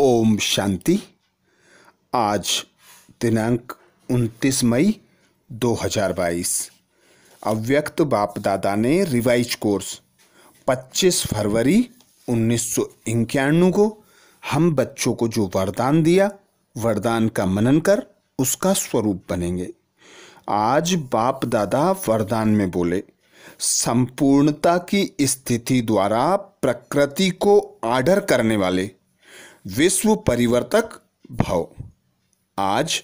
ओम शांति आज दिनांक 29 मई 2022 अव्यक्त बाप दादा ने रिवाइज कोर्स 25 फरवरी उन्नीस को हम बच्चों को जो वरदान दिया वरदान का मनन कर उसका स्वरूप बनेंगे आज बाप दादा वरदान में बोले संपूर्णता की स्थिति द्वारा प्रकृति को आर्डर करने वाले विश्व परिवर्तक भाव आज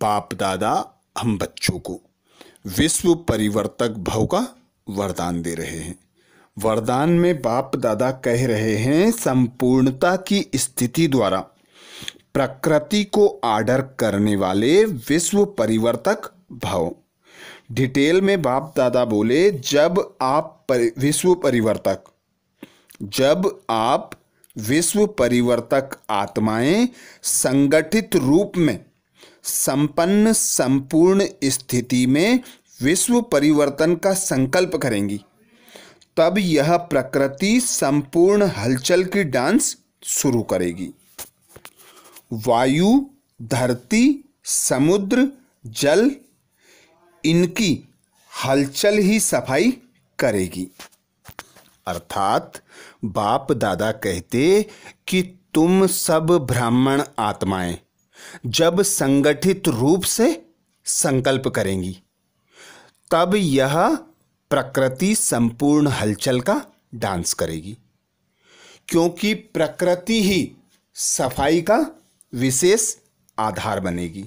बाप दादा हम बच्चों को विश्व परिवर्तक भाव का वरदान दे रहे हैं वरदान में बाप दादा कह रहे हैं संपूर्णता की स्थिति द्वारा प्रकृति को आर्डर करने वाले विश्व परिवर्तक भाव डिटेल में बाप दादा बोले जब आप परि, विश्व परिवर्तक जब आप विश्व परिवर्तक आत्माएं संगठित रूप में संपन्न संपूर्ण स्थिति में विश्व परिवर्तन का संकल्प करेंगी तब यह प्रकृति संपूर्ण हलचल की डांस शुरू करेगी वायु धरती समुद्र जल इनकी हलचल ही सफाई करेगी अर्थात बाप दादा कहते कि तुम सब ब्राह्मण आत्माएं जब संगठित रूप से संकल्प करेंगी तब यह प्रकृति संपूर्ण हलचल का डांस करेगी क्योंकि प्रकृति ही सफाई का विशेष आधार बनेगी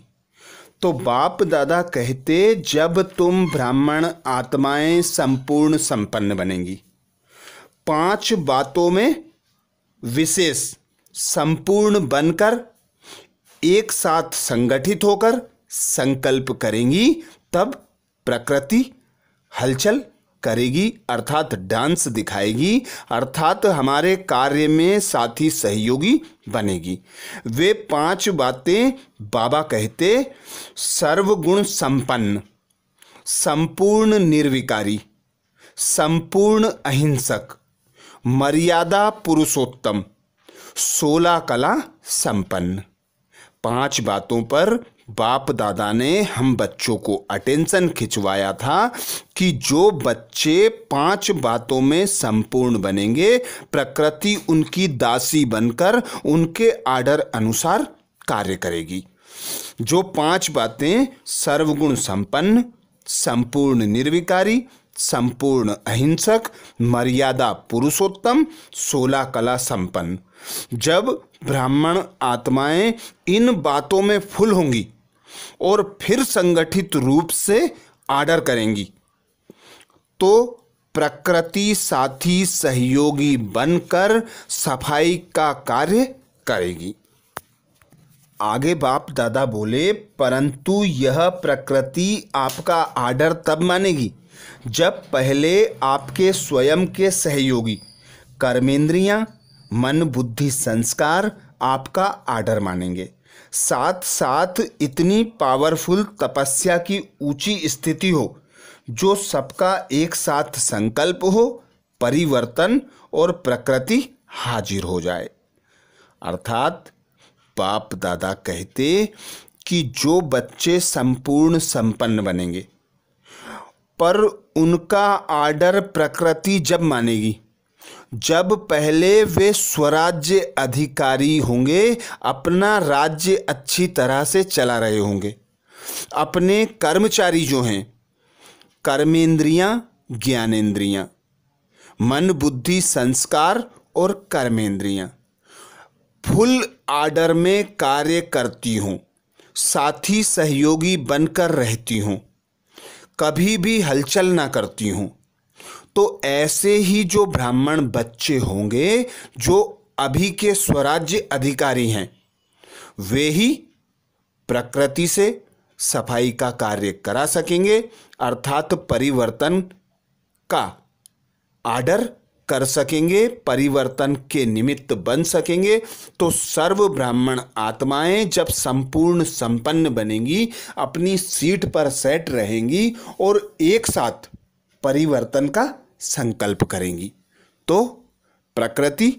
तो बाप दादा कहते जब तुम ब्राह्मण आत्माएं संपूर्ण संपन्न बनेंगी पांच बातों में विशेष संपूर्ण बनकर एक साथ संगठित होकर संकल्प करेंगी तब प्रकृति हलचल करेगी अर्थात डांस दिखाएगी अर्थात हमारे कार्य में साथी सहयोगी बनेगी वे पांच बातें बाबा कहते सर्वगुण संपन्न संपूर्ण निर्विकारी संपूर्ण अहिंसक मर्यादा पुरुषोत्तम सोलह कला संपन्न पांच बातों पर बाप दादा ने हम बच्चों को अटेंशन खिंचवाया था कि जो बच्चे पांच बातों में संपूर्ण बनेंगे प्रकृति उनकी दासी बनकर उनके आर्डर अनुसार कार्य करेगी जो पांच बातें सर्वगुण संपन्न संपूर्ण निर्विकारी संपूर्ण अहिंसक मर्यादा पुरुषोत्तम सोलह कला संपन्न जब ब्राह्मण आत्माएं इन बातों में फुल होंगी और फिर संगठित रूप से आर्डर करेंगी तो प्रकृति साथी सहयोगी बनकर सफाई का कार्य करेगी आगे बाप दादा बोले परंतु यह प्रकृति आपका आर्डर तब मानेगी जब पहले आपके स्वयं के सहयोगी कर्मेंद्रियां मन बुद्धि संस्कार आपका आर्डर मानेंगे साथ साथ इतनी पावरफुल तपस्या की ऊंची स्थिति हो जो सबका एक साथ संकल्प हो परिवर्तन और प्रकृति हाजिर हो जाए अर्थात बाप दादा कहते कि जो बच्चे संपूर्ण संपन्न बनेंगे पर उनका आर्डर प्रकृति जब मानेगी जब पहले वे स्वराज्य अधिकारी होंगे अपना राज्य अच्छी तरह से चला रहे होंगे अपने कर्मचारी जो हैं कर्मेंद्रियां ज्ञानेंद्रियां मन बुद्धि संस्कार और कर्मेंद्रियां फुल आर्डर में कार्य करती हूँ साथी सहयोगी बनकर रहती हूँ कभी भी हलचल ना करती हूँ तो ऐसे ही जो ब्राह्मण बच्चे होंगे जो अभी के स्वराज्य अधिकारी हैं वे ही प्रकृति से सफाई का कार्य करा सकेंगे अर्थात परिवर्तन का आर्डर कर सकेंगे परिवर्तन के निमित्त बन सकेंगे तो सर्व ब्राह्मण आत्माएं जब संपूर्ण संपन्न बनेंगी अपनी सीट पर सेट रहेंगी और एक साथ परिवर्तन का संकल्प करेंगी तो प्रकृति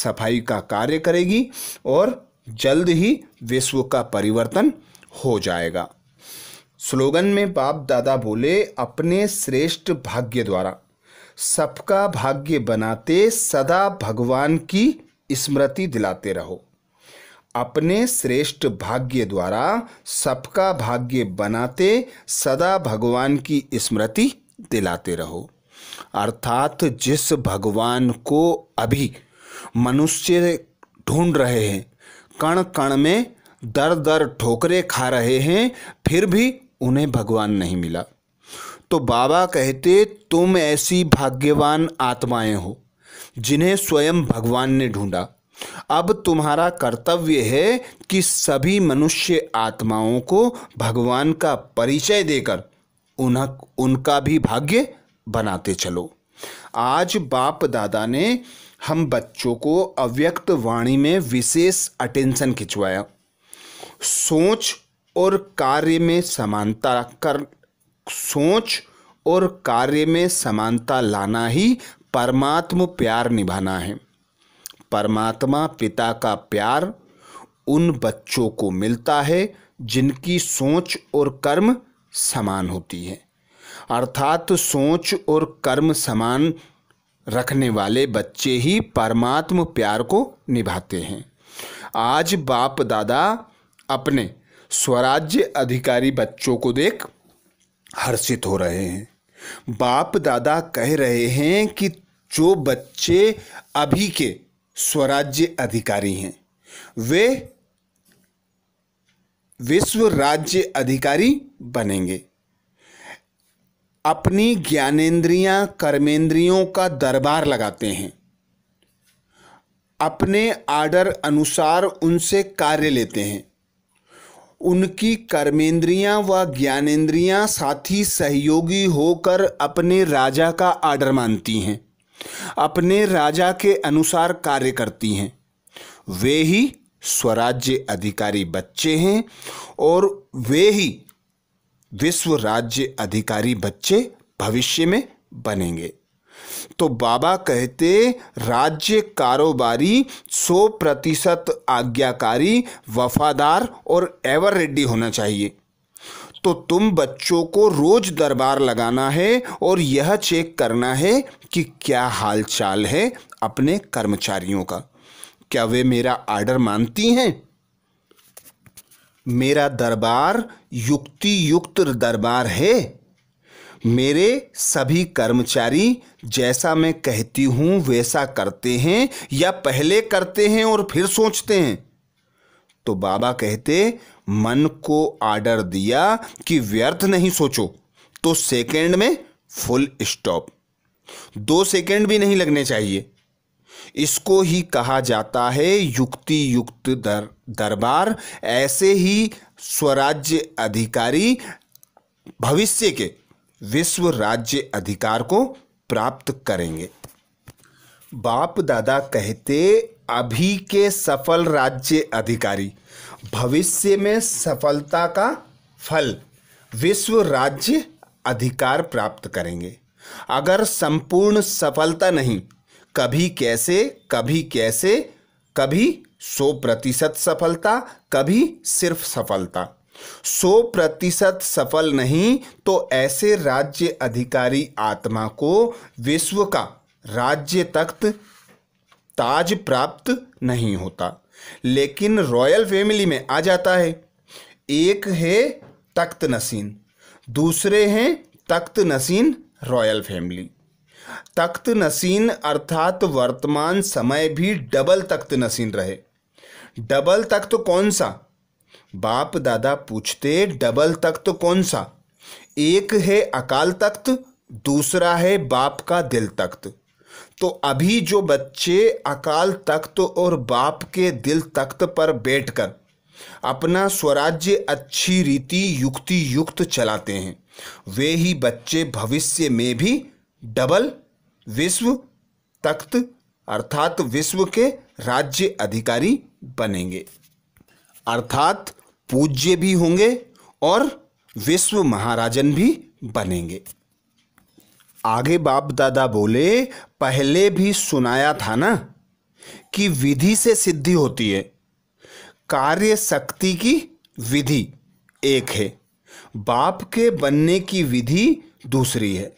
सफाई का कार्य करेगी और जल्द ही विश्व का परिवर्तन हो जाएगा स्लोगन में बाप दादा बोले अपने श्रेष्ठ भाग्य द्वारा सबका भाग्य बनाते सदा भगवान की स्मृति दिलाते रहो अपने श्रेष्ठ भाग्य द्वारा सबका भाग्य बनाते सदा भगवान की स्मृति दिलाते रहो अर्थात जिस भगवान को अभी मनुष्य ढूंढ रहे हैं कण कण में दर दर ठोकरे खा रहे हैं फिर भी उन्हें भगवान नहीं मिला तो बाबा कहते तुम ऐसी भाग्यवान आत्माएं हो जिन्हें स्वयं भगवान ने ढूंढा अब तुम्हारा कर्तव्य है कि सभी मनुष्य आत्माओं को भगवान का परिचय देकर उन्ह उनका भी भाग्य बनाते चलो आज बाप दादा ने हम बच्चों को अव्यक्त वाणी में विशेष अटेंशन खिंचवाया सोच और कार्य में समानता कर सोच और कार्य में समानता लाना ही परमात्म प्यार निभाना है परमात्मा पिता का प्यार उन बच्चों को मिलता है जिनकी सोच और कर्म समान होती है अर्थात सोच और कर्म समान रखने वाले बच्चे ही परमात्म प्यार को निभाते हैं आज बाप दादा अपने स्वराज्य अधिकारी बच्चों को देख हर्षित हो रहे हैं बाप दादा कह रहे हैं कि जो बच्चे अभी के स्वराज्य अधिकारी हैं वे विश्व राज्य अधिकारी बनेंगे अपनी ज्ञानेंद्रियां कर्मेंद्रियों का दरबार लगाते हैं अपने आर्डर अनुसार उनसे कार्य लेते हैं उनकी कर्मेंद्रियां व ज्ञानेंद्रियां साथी सहयोगी होकर अपने राजा का आर्डर मानती हैं अपने राजा के अनुसार कार्य करती हैं वे ही स्वराज्य अधिकारी बच्चे हैं और वे ही विश्व राज्य अधिकारी बच्चे भविष्य में बनेंगे तो बाबा कहते राज्य कारोबारी सौ प्रतिशत आज्ञाकारी वफादार और एवर रेडी होना चाहिए तो तुम बच्चों को रोज दरबार लगाना है और यह चेक करना है कि क्या हालचाल है अपने कर्मचारियों का क्या वे मेरा आर्डर मानती हैं मेरा दरबार युक्ति युक्त दरबार है मेरे सभी कर्मचारी जैसा मैं कहती हूं वैसा करते हैं या पहले करते हैं और फिर सोचते हैं तो बाबा कहते मन को आर्डर दिया कि व्यर्थ नहीं सोचो तो सेकंड में फुल स्टॉप दो सेकंड भी नहीं लगने चाहिए इसको ही कहा जाता है युक्ति युक्त दर दरबार ऐसे ही स्वराज्य अधिकारी भविष्य के विश्व राज्य अधिकार को प्राप्त करेंगे बाप दादा कहते अभी के सफल राज्य अधिकारी भविष्य में सफलता का फल विश्व राज्य अधिकार प्राप्त करेंगे अगर संपूर्ण सफलता नहीं कभी कैसे कभी कैसे कभी सौ प्रतिशत सफलता कभी सिर्फ सफलता सौ प्रतिशत सफल नहीं तो ऐसे राज्य अधिकारी आत्मा को विश्व का राज्य तख्त ताज प्राप्त नहीं होता लेकिन रॉयल फैमिली में आ जाता है एक है तख्त नसीन दूसरे हैं तख्त नसीन रॉयल फैमिली तख्त नसीन अर्थात वर्तमान समय भी डबल तख्त नसीन रहे डबल तख्त कौन सा बाप दादा पूछते डबल तख्त कौन सा एक है अकाल तख्त दूसरा है बाप का दिल तख्त तो अभी जो बच्चे अकाल तख्त और बाप के दिल तख्त पर बैठकर अपना स्वराज्य अच्छी रीति युक्ति युक्त चलाते हैं वे ही बच्चे भविष्य में भी डबल विश्व तख्त अर्थात विश्व के राज्य अधिकारी बनेंगे अर्थात पूज्य भी होंगे और विश्व महाराजन भी बनेंगे आगे बाप दादा बोले पहले भी सुनाया था ना कि विधि से सिद्धि होती है कार्य शक्ति की विधि एक है बाप के बनने की विधि दूसरी है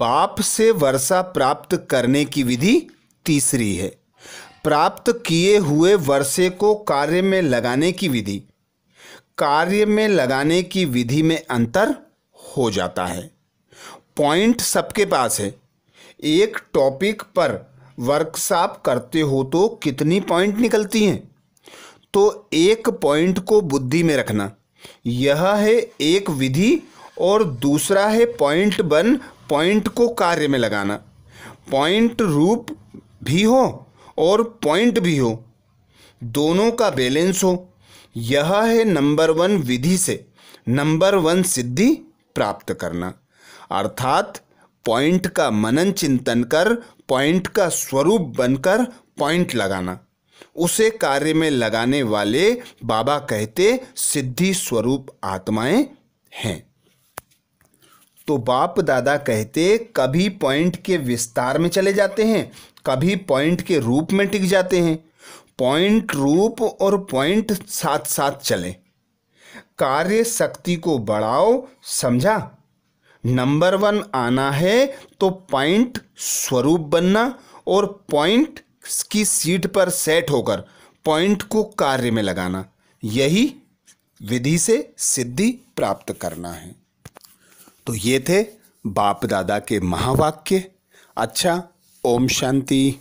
बाप से वर्षा प्राप्त करने की विधि तीसरी है प्राप्त किए हुए वर्षे को कार्य में लगाने की विधि कार्य में लगाने की विधि में अंतर हो जाता है पॉइंट सबके पास है एक टॉपिक पर वर्कशॉप करते हो तो कितनी पॉइंट निकलती हैं तो एक पॉइंट को बुद्धि में रखना यह है एक विधि और दूसरा है पॉइंट वन पॉइंट को कार्य में लगाना पॉइंट रूप भी हो और पॉइंट भी हो दोनों का बैलेंस हो यह है नंबर वन विधि से नंबर वन सिद्धि प्राप्त करना अर्थात पॉइंट का मनन चिंतन कर पॉइंट का स्वरूप बनकर पॉइंट लगाना उसे कार्य में लगाने वाले बाबा कहते सिद्धि स्वरूप आत्माएं हैं तो बाप दादा कहते कभी पॉइंट के विस्तार में चले जाते हैं कभी पॉइंट के रूप में टिक जाते हैं पॉइंट रूप और पॉइंट साथ साथ चले कार्य शक्ति को बढ़ाओ समझा नंबर वन आना है तो पॉइंट स्वरूप बनना और पॉइंट की सीट पर सेट होकर पॉइंट को कार्य में लगाना यही विधि से सिद्धि प्राप्त करना है तो ये थे बाप दादा के महावाक्य अच्छा ओम शांति